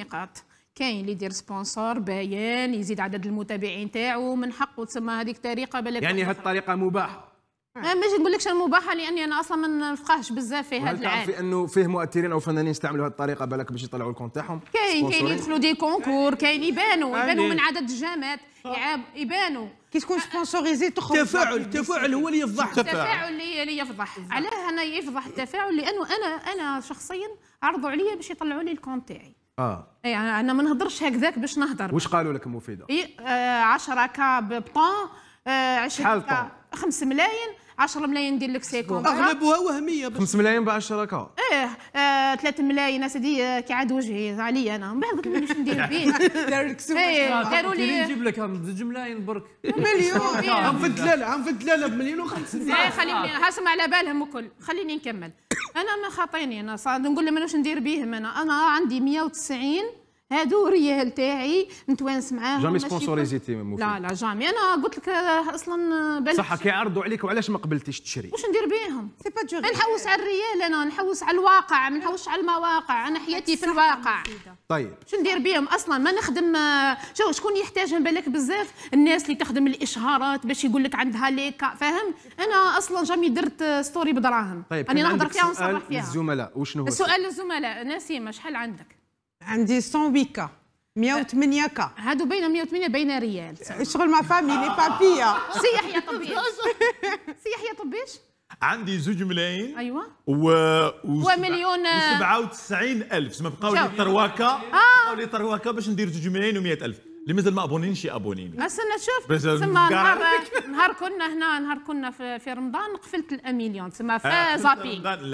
نقاط كاين اللي يدير سبونسور بيان يزيد عدد المتابعين تاعو من حقه تسمى هذيك طريقه بلاك يعني هذه الطريقه مباحه آه، ما مش نقول لكش مباحه لاني انا اصلا ما نفقهش بزاف في هذا العالم تعرفي انه فيه مؤثرين او فنانين يستعملوا هذه الطريقه بالك باش يطلعوا الكونت تاعهم كاين كاين يدخلوا دي كونكور كاين يبانوا يعني يبانوا من عدد الجامات يبانوا كي تكون سبونسوريزي تخرج تفاعل تفاعل هو اللي يفضح التفاعل اللي يفضح علاه انا يفضح التفاعل لانه انا انا شخصيا عرضوا عليا باش يطلعوا لي الكونت تاعي اه اي انا ما نهضرش هكذاك باش نهضر واش قالوا لك مفيده؟ اي 10 آه، كا بطون 20 آه، كا 5 ملايين 10 ملايين ندير لك سيكو اغلبها وهميه 5 ملايين ب 10 كا ايه 3 ملايين اسدي آه، كي عاد وجهي عليا انا من بعد قلت لهم واش ندير بيه داروا لك داروا إيه، لي نجيب لك زوج ملايين برك مليون عم إيه. في الدلاله عم في الدلاله بمليون و 500 إيه، خليني هاشم على بالهم الكل خليني نكمل انا ما خاطيني انا نقول لهم واش ندير بيهم انا انا عندي 190 هادو ريال تاعي نتوانس معاهم جامي سبونسوريزيتي لا لا جامي انا قلت لك اصلا بلش صح كيعرضوا عليك وعلاش ما قبلتيش تشري واش ندير بيهم سي با دو نحوس على الريال انا نحوس على الواقع ما نحوسش على المواقع انا حياتي في الواقع طيب شو ندير بيهم اصلا ما نخدم شو شكون يحتاجهم بالك بزاف الناس اللي تخدم الاشهارات باش يقول لك عندها ليكا فاهم انا اصلا جامي درت ستوري بدراهم طيب انا نهضر فيها ونصرح فيها الزملاء وشنو هو السؤال للزملاء نسيمه شحال عندك عندي 108 كا 108 كا هادو بين 108 بين ريال شغل ما فامي لي بابيا سيح يا طبيش سيح يا طبيش عندي زوج ملايين ايوا و, و... ومليون آه. و 97 الف تسمى بقاو لي ترواكا آه. بقاو لي ترواكا باش ندير زوج ملايين و 100 الف اللي مازال ما ابونينش ابونيني آه، استنى شوف تسمى نهار نهار كنا هنا نهار كنا في, رمضان قفلت الاميليون تسمى في زابي